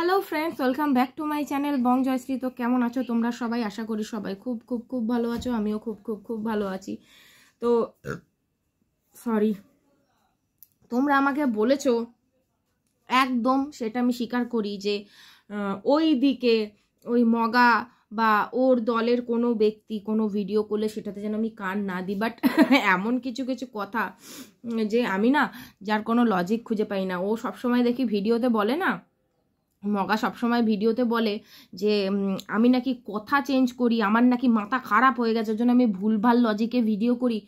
hello friends welcome back to my channel Bong Joyshree তো কেমন আছো তোমরা সবাই আশা করি সবাই খুব খুব খুব ভালো আছো আমিও খুব খুব খুব ভালো আছি তো সরি তোমরা আমাকে বলেছ একদম সেটা আমি স্বীকার করি যে ওই দিকে ওই মগা বা ওর দলের কোনো ব্যক্তি কোনো ভিডিও করলে সেটাতে যেন আমি কান না দিই বাট এমন কিছু কিছু কথা যে আমি না যার কোনো লজিক খুঁজে পাই না ও সবসময় দেখি ভিডিওতে বলে না মগা সবসময় ভিডিওতে বলে যে আমি নাকি কথা চেঞ্জ করি আমার নাকি মাথা খারাপ হয়ে গেছে ওই জন্য আমি ভুলভাল লজিকে ভিডিও করি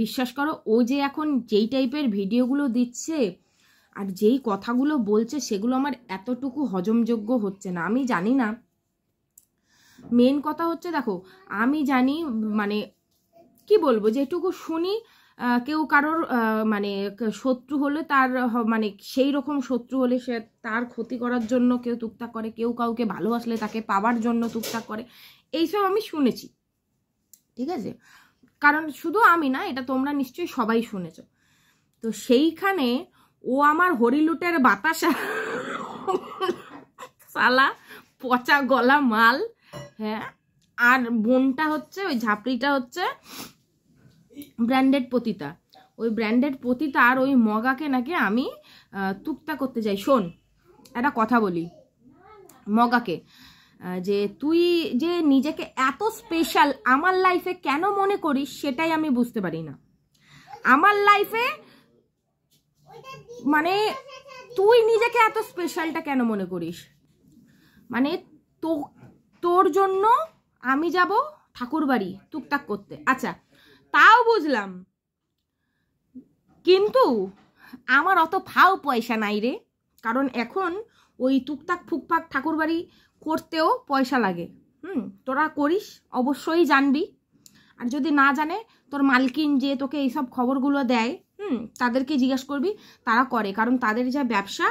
বিশ্বাস করো ও যে এখন যেই টাইপের ভিডিওগুলো দিচ্ছে আর যেই কথাগুলো বলছে সেগুলো আমার এতটুকু হজমযোগ্য হচ্ছে না আমি জানি না মেন কথা হচ্ছে দেখো আমি জানি মানে কি বলবো যেটুকু শুনি কেউ কারোর মানে শত্রু হলে তার মানে সেই রকম শত্রু হলে সে তার ক্ষতি করার জন্য কেউ টুকটাক করে কেউ কাউকে ভালোবাসলে তাকে পাওয়ার জন্য টুকটাক করে এইসব আমি শুনেছি ঠিক আছে কারণ শুধু আমি না এটা তোমরা নিশ্চয়ই সবাই শুনেছ তো সেইখানে ও আমার হরিলুটের বাতাসা সালা পচা গলা মাল হ্যাঁ আর বোনটা হচ্ছে ওই ঝাপড়িটা হচ্ছে ব্র্যান্ডেড পতিতা ওই ব্র্যান্ডেড পতিতা আর ওই মগাকে নাকি আমি তুক্তা করতে যাই শোন একটা কথা বলি মগাকে যে তুই যে নিজেকে এত স্পেশাল আমার লাইফে কেন মনে করিস সেটাই আমি বুঝতে পারি না আমার লাইফে মানে তুই নিজেকে এত স্পেশালটা কেন মনে করিস মানে তো তোর জন্য আমি যাব ঠাকুর বাড়ি টুকটাক করতে আচ্ছা তাও বুঝলাম কিন্তু আমার অত ফাও পয়সা নাই রে কারণ এখন ওই টুকটাক ফুকফাক ঠাকুরবাড়ি করতেও পয়সা লাগে হুম তোরা করিস অবশ্যই জানবি আর যদি না জানে তোর মালকিন যে তোকে এইসব খবরগুলো দেয় হুম তাদেরকে জিজ্ঞাসা করবি তারা করে কারণ তাদের যা ব্যবসা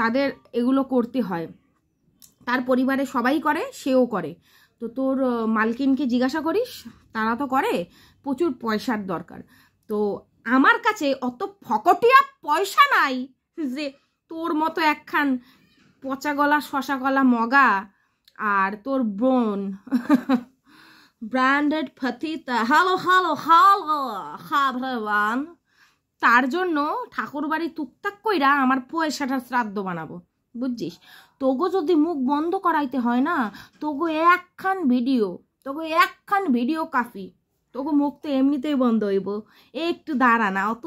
তাদের এগুলো করতে হয় তার পরিবারে সবাই করে সেও করে তো তোর মালকিনকে জিজ্ঞাসা করিস তারা তো করে প্রচুর পয়সার দরকার তো আমার কাছে অত ফকটিয়া পয়সা নাই যে তোর মতো একখান পচা গলা শশা গলা মগা আর তোর বোন ব্র্যান্ডেড ফতিতা হালো হাল হাল হাভরান হ্যাঁ তার জন্য ঠাকুর বাড়ি টুকটাক কইরা আমার পয়সাটা শ্রাদ্ধ বানাবো বুঝছিস তোগো যদি মুখ বন্ধ করাইতে হয় না তোগো একখান ভিডিও তোগো একখান ভিডিও কাফি তোগো মুখ তো এমনিতেই বন্ধ হইব একটু দাঁড়া না অত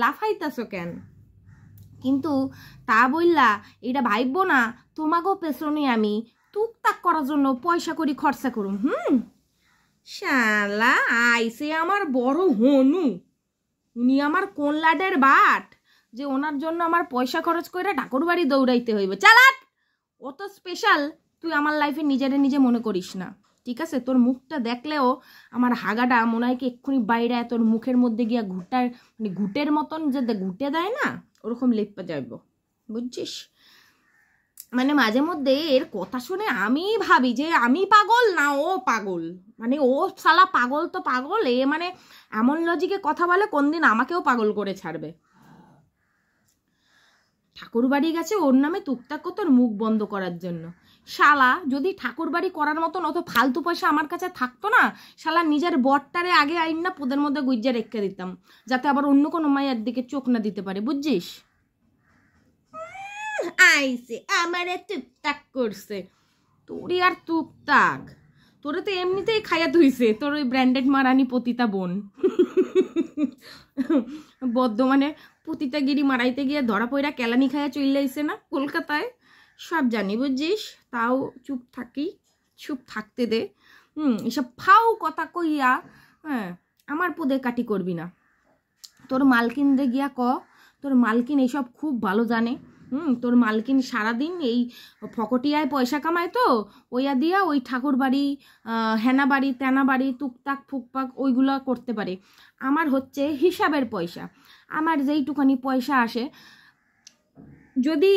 লাফাইতাছ কেন কিন্তু তা বললা এটা ভাইব না তোমাকেও পেছনে আমি টুকটাক করার জন্য পয়সা করি খরচা করুন হুম শালা আইসে আমার বড় হনু উনি আমার কোন লাডের বাট যে ওনার জন্য আমার পয়সা খরচ করে ঠাকুর বাড়ি দৌড়াইতে হইবে চালাক অত স্পেশাল তুই আমার লাইফে নিজেরে নিজে মনে করিস না ঠিক আছে তোর মুখটা দেখলেও আমার হাগাটা মনে হয় কি এক্ষুনি বাইরে তোর মুখের মধ্যে গিয়া ঘুটার মানে ঘুটের মতন যে ঘুটে দেয় না ওরকম লেপা যাইব বুঝছিস মানে মাঝে মধ্যে এর কথা শুনে আমি ভাবি যে আমি পাগল না ও পাগল মানে ও সালা পাগল তো পাগল এ মানে এমন লজিকে কথা বলে কোনদিন আমাকেও পাগল করে ছাড়বে ঠাকুর বাড়ি গেছে ওর নামে তুকতাক তোর মুখ বন্ধ করার জন্য শালা যদি ঠাকুর বাড়ি করার মতন অত ফালতু পয়সা আমার কাছে থাকতো না শালা নিজের বটটারে আগে আইন না পোদের মধ্যে গুজ্জা রেখে দিতাম যাতে আবার অন্য কোনো মায়ের দিকে চোখ না দিতে পারে বুঝছিস আইসে আমারে টুকটাক করছে তোরই আর টুকটাক তোরে তো এমনিতেই খাইয়া ধুইছে তোর ওই ব্র্যান্ডেড মারানি পতিতা বোন বর্ধমানে গিরি মারাইতে গিয়ে ধরা পইরা কেলানি খায়া চলে আইছে না কলকাতায় সব জানি বুঝছিস তাও চুপ থাকি চুপ থাকতে দে হুম এসব ফাও কথা কইয়া হ্যাঁ আমার পদে কাটি করবি না তোর মালকিন দে গিয়া ক তোর মালকিন এইসব খুব ভালো জানে হুম তোর মালকিন সারাদিন এই ফকটিয়ায় পয়সা কামায় তো ওইয়া দিয়া ওই ঠাকুর বাড়ি হেনা বাড়ি তেনা বাড়ি টুকটাক ফুকপাক ওইগুলো করতে পারে আমার হচ্ছে হিসাবের পয়সা আমার যেইটুকানি পয়সা আসে যদি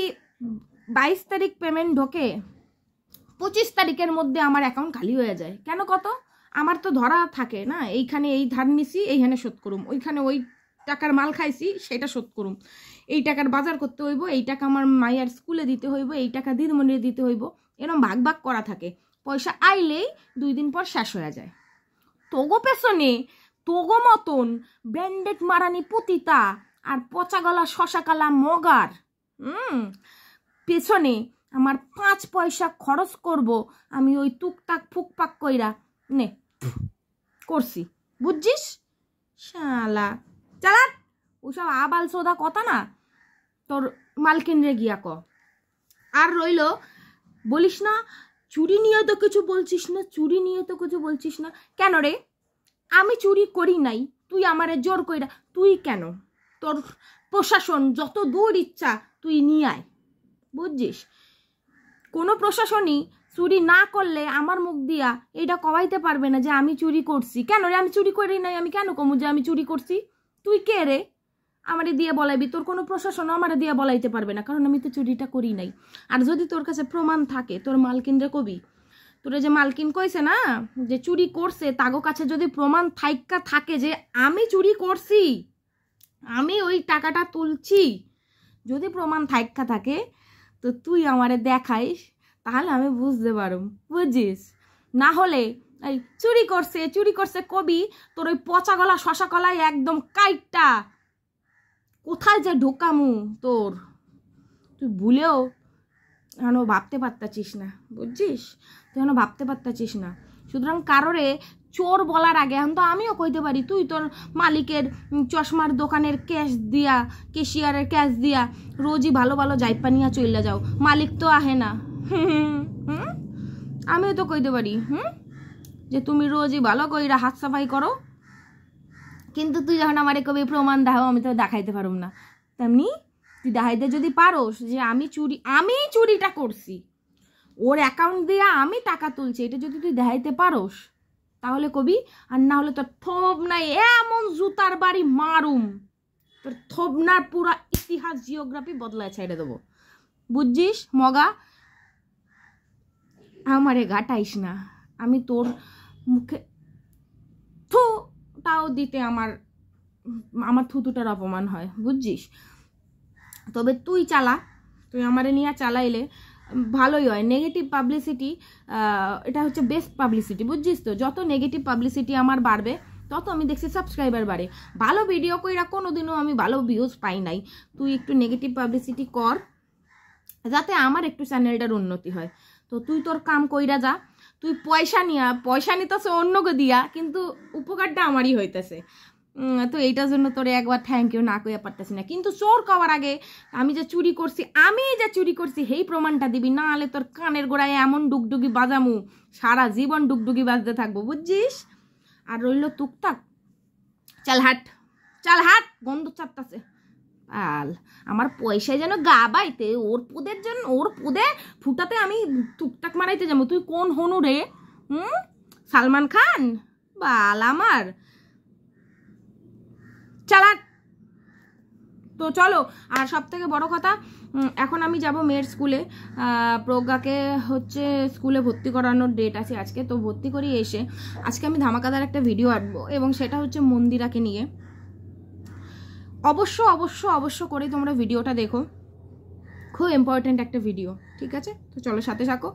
বাইশ তারিখ পেমেন্ট ঢোকে পঁচিশ তারিখের মধ্যে আমার অ্যাকাউন্ট খালি হয়ে যায় কেন কত আমার তো ধরা থাকে না এইখানে এই ধার নিছি এইখানে শোধ করুম ওইখানে ওই টাকার মাল খাইছি সেটা শোধ করুম এই টাকার বাজার করতে হইব এই টাকা আমার মায়ের স্কুলে দিতে হইব এই টাকা দিদিমণিরে দিতে হইব এরম ভাগ ভাগ করা থাকে পয়সা আইলেই দুই দিন পর শেষ হয়ে যায় তবু পেছনে তোগো মতন ব্র্যান্ডেড মারানি পুতিতা আর পচা গলা শশা কালা মগার হুম পেছনে আমার পাঁচ পয়সা খরচ করব আমি ওই টুকটাক ফুকপাক কইরা নে করছি বুঝছিস শালা চালাক সব আবাল সোদা কথা না তোর মালকেন্দ্রে গিয়া ক আর রইল বলিস না চুরি নিয়ে তো কিছু বলছিস না চুরি নিয়ে তো কিছু বলছিস না কেন রে আমি চুরি করি নাই তুই আমারে জোর কইরা তুই কেন তোর প্রশাসন যত দূর ইচ্ছা তুই নিয়ে আয় বুঝছিস কোনো প্রশাসনই চুরি না করলে আমার মুখ দিয়া এটা কবাইতে পারবে না যে আমি চুরি করছি কেন রে আমি চুরি করি নাই আমি কেন কমু যে আমি চুরি করছি তুই কে রে আমার দিয়ে বলাইবি তোর কোনো প্রশাসন আমার দিয়ে বলাইতে পারবে না কারণ আমি তো চুরিটা করি নাই আর যদি তোর কাছে প্রমাণ থাকে তোর মালকিনরে কবি তোরা যে মালকিন কইছে না যে চুরি করছে তাগো কাছে যদি প্রমাণ থাইকা থাকে যে আমি চুরি করছি আমি ওই টাকাটা তুলছি যদি প্রমাণ থাইকা থাকে তো তুই আমারে দেখাইস তাহলে আমি বুঝতে পারব বুঝিস না হলে এই চুরি করছে চুরি করছে কবি তোর ওই পচা গলা শশা কলাই একদম কাইটটা কোথায় যে ঢোকামু তোর তুই ভুলেও যেন ভাবতে পারতাছিস না বুঝছিস তুই যেন ভাবতে পারতাছিস না সুতরাং কারোরে চোর বলার আগে এখন তো আমিও কইতে পারি তুই তোর মালিকের চশমার দোকানের ক্যাশ দিয়া কেশিয়ারের ক্যাশ দিয়া রোজই ভালো ভালো জাইপা নিয়ে চলে যাও মালিক তো আহে না হুম আমিও তো কইতে পারি হুম যে তুমি রোজই ভালো কইরা হাত সাফাই করো কিন্তু তুই যখন আমারে কবি প্রমাণ দাও আমি তো দেখাইতে পারব না তেমনি তুই দেখাইতে যদি পারোস যে আমি চুরি আমি চুরিটা করছি ওর অ্যাকাউন্ট দিয়ে আমি টাকা তুলছি এটা যদি তুই দেখাইতে পারোস তাহলে কবি আর না হলে তোর থোপ নাই এমন জুতার বাড়ি মারুম তোর থোপনার পুরা ইতিহাস জিওগ্রাফি বদলায় ছেড়ে দেবো বুঝছিস মগা আমারে গাটাইস না আমি তোর মুখে থু তাও দিতে আমার আমার থুতুটার অপমান হয় বুঝছিস তবে তুই চালা তুই আমারে নিয়ে চালাইলে ভালোই হয় নেগেটিভ পাবলিসিটি এটা হচ্ছে বেস্ট পাবলিসিটি বুঝছিস তো যত নেগেটিভ পাবলিসিটি আমার বাড়বে তত আমি দেখছি সাবস্ক্রাইবার বাড়ে ভালো ভিডিও কইরা কোনোদিনও আমি ভালো ভিউজ পাই নাই তুই একটু নেগেটিভ পাবলিসিটি কর যাতে আমার একটু চ্যানেলটার উন্নতি হয় তো তুই তোর কাম কইরা যা তুই পয়সা নিয়া পয়সা নিতেছে অন্যকে দিয়া কিন্তু উপকারটা আমারই হইতেছে তো এইটার জন্য তোর একবার থ্যাংক ইউ না কইয়া পারতেছি না কিন্তু চোর কওয়ার আগে আমি যে চুরি করছি আমি যে চুরি করছি সেই প্রমাণটা দিবি না হলে তোর কানের গোড়ায় এমন ডুগডুগি বাজামু সারা জীবন ডুগডুগি বাজতে থাকবো বুঝছিস আর রইল টুকটাক চাল হাট চাল হাট গন্ধ চারটাছে আল আমার পয়সায় যেন গা বাইতে ওর পুদের জন্য ওর পুদে ফুটাতে আমি টুকটাক মারাইতে যাবো তুই কোন হনু রে হুম সালমান খান বাল আমার চালান তো চলো আর সব থেকে বড় কথা এখন আমি যাব মেয়ের স্কুলে প্রজ্ঞাকে হচ্ছে স্কুলে ভর্তি করানোর ডেট আছে আজকে তো ভর্তি করি এসে আজকে আমি ধামাকাদার একটা ভিডিও আঁটবো এবং সেটা হচ্ছে মন্দিরাকে নিয়ে অবশ্য অবশ্য অবশ্য করে তোমরা ভিডিওটা দেখো খুব ইম্পর্ট্যান্ট একটা ভিডিও ঠিক আছে তো চলো সাথে থাকো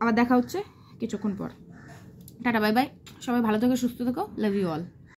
আবার দেখা হচ্ছে কিছুক্ষণ পর টাটা বাই বাই সবাই ভালো থেকো সুস্থ থেকো লাভ ইউ অল